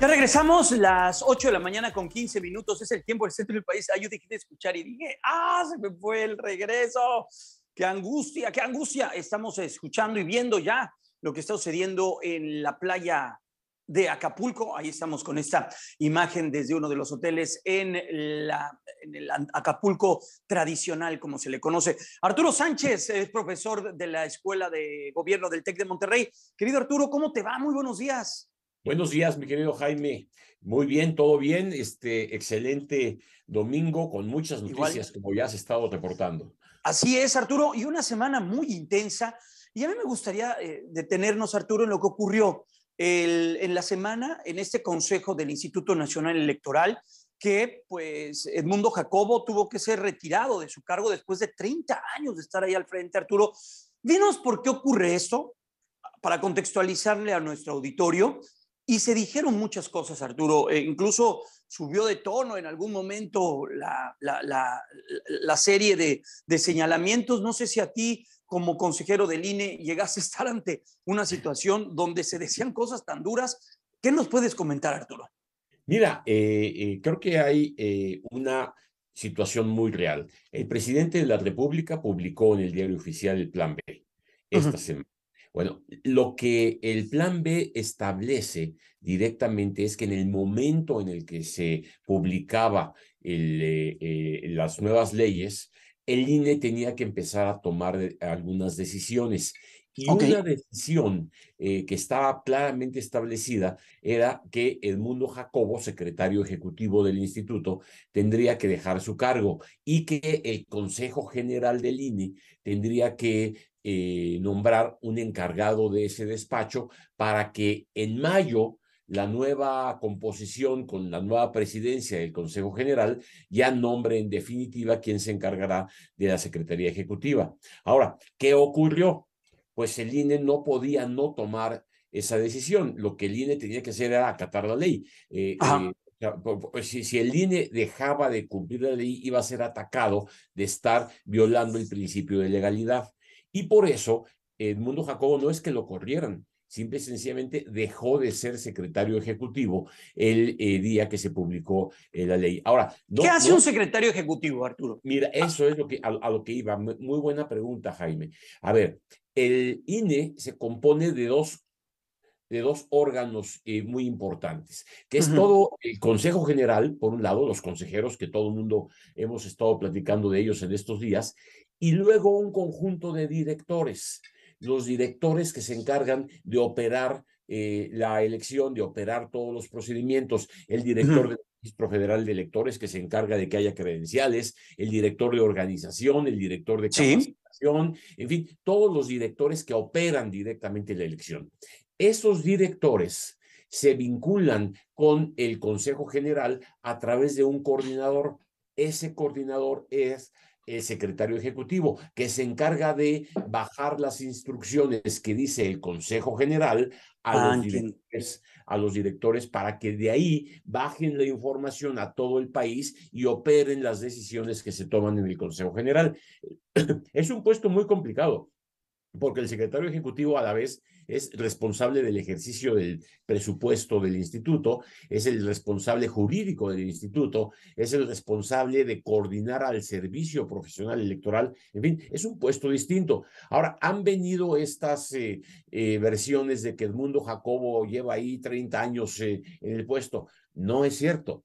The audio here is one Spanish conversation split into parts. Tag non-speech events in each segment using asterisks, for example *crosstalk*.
Ya regresamos las 8 de la mañana con 15 minutos. Es el tiempo del centro del país. Ay, ah, yo dejé de escuchar y dije, ah, se me fue el regreso. Qué angustia, qué angustia. Estamos escuchando y viendo ya lo que está sucediendo en la playa de Acapulco. Ahí estamos con esta imagen desde uno de los hoteles en, en el Acapulco tradicional, como se le conoce. Arturo Sánchez es profesor de la Escuela de Gobierno del TEC de Monterrey. Querido Arturo, ¿cómo te va? Muy buenos días. Buenos días, mi querido Jaime. Muy bien, todo bien. Este excelente domingo con muchas noticias, como ya has estado reportando. Así es, Arturo, y una semana muy intensa. Y a mí me gustaría eh, detenernos, Arturo, en lo que ocurrió el, en la semana en este Consejo del Instituto Nacional Electoral, que pues Edmundo Jacobo tuvo que ser retirado de su cargo después de 30 años de estar ahí al frente, Arturo. Dinos por qué ocurre esto, para contextualizarle a nuestro auditorio y se dijeron muchas cosas, Arturo. Eh, incluso subió de tono en algún momento la, la, la, serie de, de, señalamientos. No sé si a ti, como consejero del INE, llegaste a estar ante una situación donde se decían cosas tan duras. ¿Qué nos puedes comentar, Arturo? Mira, eh, eh, creo que hay una situación muy real. El presidente de la República publicó en el diario oficial el Plan B esta semana. Bueno, lo que el plan B establece directamente es que en el momento en el que se publicaba eh, eh, las nuevas leyes, el INE tenía que empezar a tomar eh, algunas decisiones. Y una decisión que estaba claramente establecida era que Edmundo Jacobo, secretario ejecutivo del instituto, tendría que dejar su cargo y que el Consejo General del INE tendría que eh, nombrar un encargado de ese despacho para que en mayo la nueva composición con la nueva presidencia del Consejo General ya nombre en definitiva quien se encargará de la Secretaría Ejecutiva. Ahora, ¿qué ocurrió? Pues el INE no podía no tomar esa decisión. Lo que el INE tenía que hacer era acatar la ley. Eh, eh, si, si, el INE dejaba de cumplir la ley, iba a ser atacado de estar violando el principio de legalidad. Y por eso Edmundo Jacobo no es que lo corrieran, simple y sencillamente dejó de ser secretario ejecutivo el eh, día que se publicó eh, la ley. Ahora, ¿qué hace un secretario ejecutivo, Arturo? Mira, eso es lo que, a, lo que iba. Muy, buena pregunta, Jaime. A ver, el INE se compone de dos de dos órganos eh, muy importantes, que es todo el Consejo General, por un lado, los consejeros que todo el mundo hemos estado platicando de ellos en estos días, y luego un conjunto de directores, los directores que se encargan de operar eh, la elección, de operar todos los procedimientos, el director del Registro Federal de Electores que se encarga de que haya credenciales, el director de organización, el director de capacitación, en fin, todos los directores que operan directamente la elección. Esos directores se vinculan con el Consejo General a través de un coordinador. Ese coordinador es el secretario ejecutivo, que se encarga de bajar las instrucciones que dice el Consejo General a ah, los, directores, a los directores para que de ahí bajen la información a todo el país y operen las decisiones que se toman en el Consejo General. *clears throat* Es un puesto muy complicado porque el secretario ejecutivo a la vez es responsable del ejercicio del presupuesto del instituto, es el responsable jurídico del instituto, es el responsable de coordinar al servicio profesional electoral, en fin, es un puesto distinto. Ahora, han venido estas eh, eh, versiones de que Edmundo Jacobo lleva ahí 30 años eh, en el puesto. No es cierto.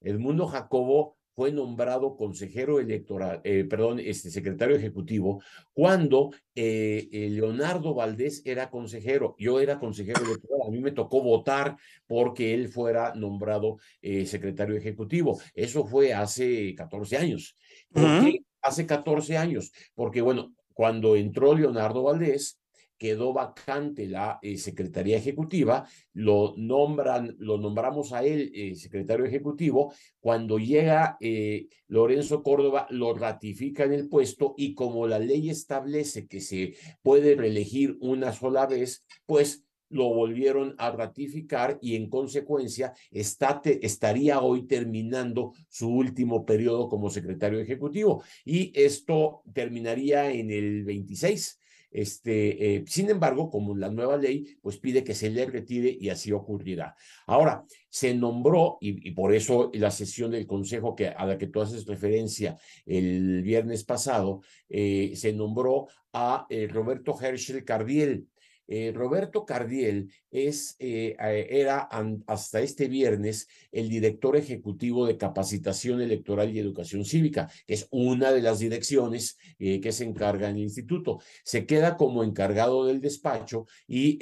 Edmundo Jacobo fue nombrado consejero electoral, eh, perdón, este secretario ejecutivo, cuando eh, eh, Leonardo Valdés era consejero. Yo era consejero electoral, a mí me tocó votar porque él fuera nombrado secretario ejecutivo. Eso fue hace 14 años. ¿Por qué hace 14 años? Porque, bueno, cuando entró Leonardo Valdés, quedó vacante la eh, Secretaría Ejecutiva, lo, nombran, lo nombramos a él eh, secretario ejecutivo, cuando llega eh, Lorenzo Córdoba lo ratifica en el puesto y como la ley establece que se puede reelegir una sola vez, pues lo volvieron a ratificar y en consecuencia estaría hoy terminando su último periodo como secretario ejecutivo y esto terminaría en el 26 este, eh, sin embargo, como la nueva ley, pues pide que se le retire y así ocurrirá. Ahora, se nombró, y, por eso la sesión del Consejo que, a la que tú haces referencia el viernes pasado, eh, se nombró a eh, Roberto Herschel Cardiel, eh, Roberto Cardiel es, eh, era hasta este viernes el director ejecutivo de capacitación electoral y educación cívica, que es una de las direcciones eh, que se encarga en el instituto. Se queda como encargado del despacho y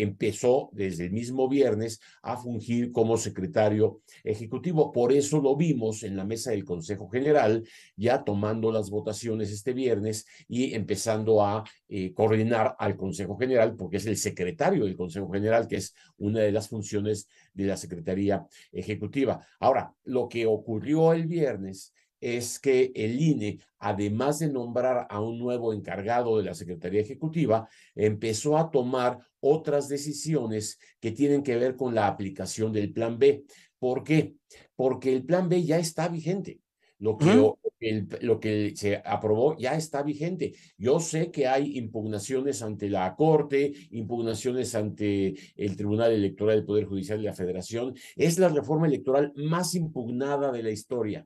empezó desde el mismo viernes a fungir como secretario ejecutivo. Por eso lo vimos en la mesa del Consejo General, ya tomando las votaciones este viernes y empezando a coordinar al Consejo General que es el secretario del Consejo General, que es una de las funciones de la Secretaría Ejecutiva. Ahora, lo que ocurrió el viernes es que el INE, además de nombrar a un nuevo encargado de la Secretaría Ejecutiva, empezó a tomar otras decisiones que tienen que ver con la aplicación del Plan B. ¿Por qué? Porque el Plan B ya está vigente. Lo que, lo que se aprobó ya está vigente. Yo sé que hay impugnaciones ante la Corte, impugnaciones ante el Tribunal Electoral del Poder Judicial de la Federación. Es la reforma electoral más impugnada de la historia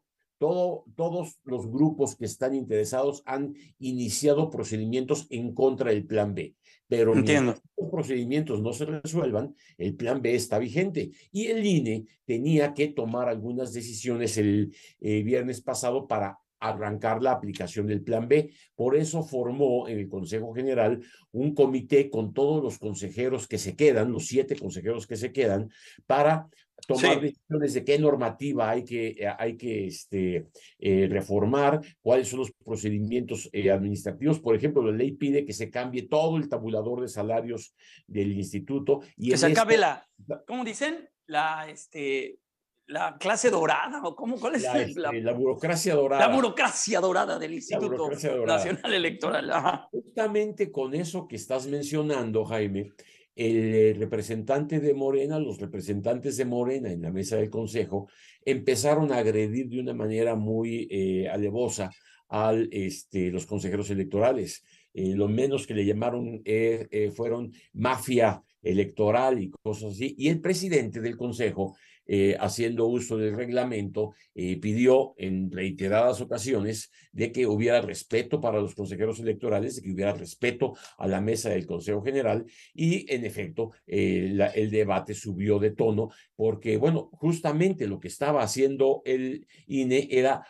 todos los grupos que están interesados han iniciado procedimientos en contra del plan B. Pero los procedimientos no se resuelvan, el plan B está vigente. Y el INE tenía que tomar algunas decisiones el eh, viernes pasado para arrancar la aplicación del plan B. Por eso formó en el Consejo General un comité con todos los consejeros que se quedan, los siete consejeros que se quedan, para tomar decisiones de qué normativa hay que, eh, hay que este, eh, reformar, cuáles son los procedimientos eh, administrativos. Por ejemplo, la ley pide que se cambie todo el tabulador de salarios del instituto. Y que se acabe la, ¿cómo dicen? La, este, la clase dorada, ¿o cómo? ¿Cuál es? La, este, la, burocracia dorada. La burocracia dorada del Instituto Nacional Electoral. Justamente con eso que estás mencionando, Jaime, el eh, representante de Morena, los representantes de Morena en la mesa del Consejo empezaron a agredir de una manera muy eh, alevosa a este, los consejeros electorales. Eh, los menos que le llamaron fueron mafia electoral y cosas así. Y el presidente del Consejo eh, haciendo uso del reglamento, eh, pidió en reiteradas ocasiones de que hubiera respeto para los consejeros electorales, de que hubiera respeto a la mesa del Consejo General y en efecto eh, el debate subió de tono porque, bueno, justamente lo que estaba haciendo el INE era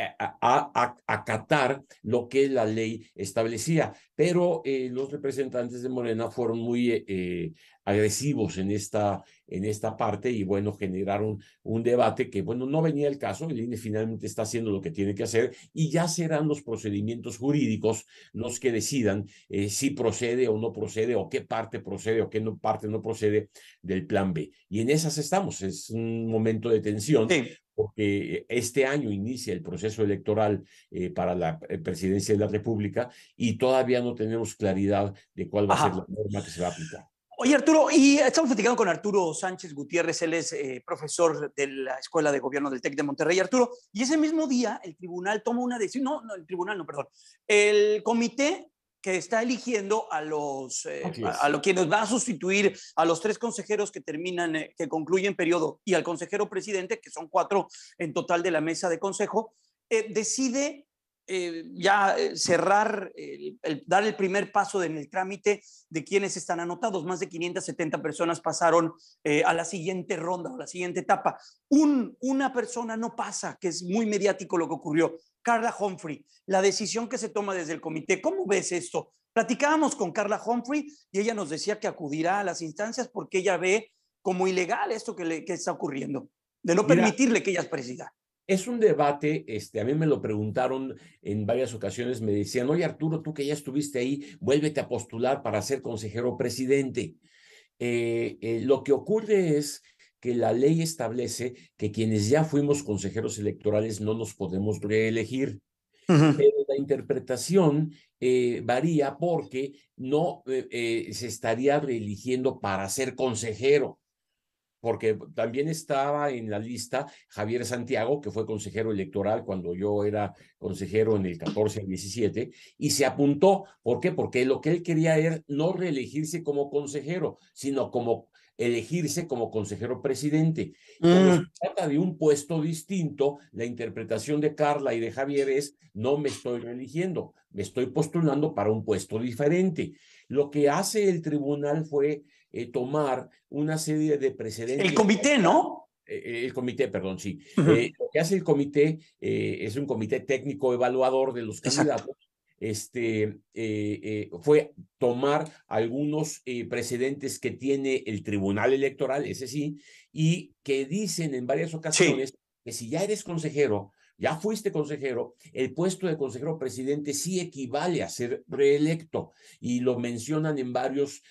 eh, a, acatar lo que la ley establecía. Pero eh, los representantes de Morena fueron muy eh, agresivos en esta, en esta parte y bueno, generaron un debate que bueno, no venía el caso, el INE finalmente está haciendo lo que tiene que hacer y ya serán los procedimientos jurídicos los que decidan si procede o no procede o qué parte procede o qué parte no procede del plan B. Y en esas estamos, es un momento de tensión. Sí porque este año inicia el proceso electoral eh, para la eh, presidencia de la República y todavía no tenemos claridad de cuál va a ser la norma que se va a aplicar. Oye, Arturo, y estamos platicando con Arturo Sánchez Gutiérrez, él es eh, profesor de la Escuela de Gobierno del TEC de Monterrey. Arturo, y ese mismo día el tribunal toma una decisión, no, no, el tribunal, no, perdón, el comité está eligiendo a los eh, a, quienes va a sustituir a los tres consejeros que terminan eh, que concluyen periodo y al consejero presidente que son cuatro en total de la mesa de consejo eh, decide eh, ya eh, cerrar, dar el primer paso en el trámite de quienes están anotados. Más de 570 personas pasaron eh, a la siguiente ronda o la siguiente etapa. Un, una persona no pasa, que es muy mediático lo que ocurrió. Carla Humphrey, la decisión que se toma desde el comité, ¿cómo ves esto? Platicábamos con Carla Humphrey y ella nos decía que acudirá a las instancias porque ella ve como ilegal esto que, le, está ocurriendo, de no permitirle que ella presida. Es un debate, este, a mí me lo preguntaron en varias ocasiones, me decían, oye Arturo, tú que ya estuviste ahí, vuélvete a postular para ser consejero presidente. Eh, eh, lo que ocurre es que la ley establece que quienes ya fuimos consejeros electorales no nos podemos reelegir. Pero la interpretación eh, varía porque no se estaría reeligiendo para ser consejero porque también estaba en la lista Javier Santiago, que fue consejero electoral cuando yo era consejero en el 14 al 17, y se apuntó. ¿Por qué? Porque lo que él quería era no reelegirse como consejero, sino como elegirse como consejero presidente. Cuando se mm. trata de un puesto distinto, la interpretación de Carla y de Javier es, no me estoy eligiendo, me estoy postulando para un puesto diferente. Lo que hace el tribunal fue eh, tomar una serie de precedentes. El comité, ¿no? Eh, el comité, perdón, sí. Eh, lo que hace el comité es un comité técnico evaluador de los candidatos este, eh, eh, fue tomar algunos eh, precedentes que tiene el Tribunal Electoral, ese sí, y que dicen en varias ocasiones que si ya eres consejero, ya fuiste consejero, el puesto de consejero presidente sí equivale a ser reelecto y lo mencionan en varios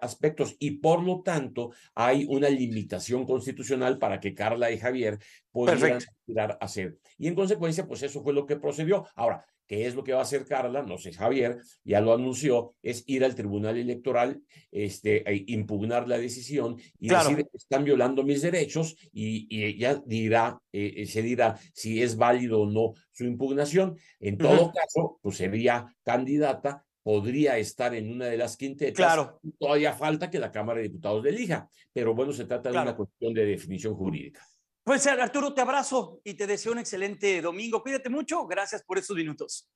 aspectos y por lo tanto hay una limitación constitucional para que Carla y Javier podrían tirar a ser. Y en consecuencia, pues eso fue lo que procedió. Ahora, ¿qué es lo que va a hacer Carla? No sé, Javier ya lo anunció, es ir al Tribunal Electoral, este, e impugnar la decisión y claro. que están violando mis derechos y, ella dirá, eh, eh, se dirá si es válido o no su impugnación. En todo caso, pues sería candidata podría estar en una de las quintetas. Claro. Todavía falta que la Cámara de Diputados le elija, pero bueno, se trata de una cuestión de definición jurídica. Pues eh, Arturo, te abrazo y te deseo un excelente domingo. Cuídate mucho. Gracias por estos minutos.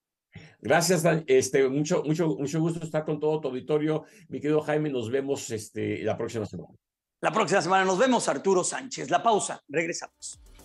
Gracias, este, mucho, mucho, mucho gusto estar con todo tu auditorio. Mi querido Jaime, nos vemos este, la próxima semana. La próxima semana nos vemos, Arturo Sánchez. La pausa, regresamos.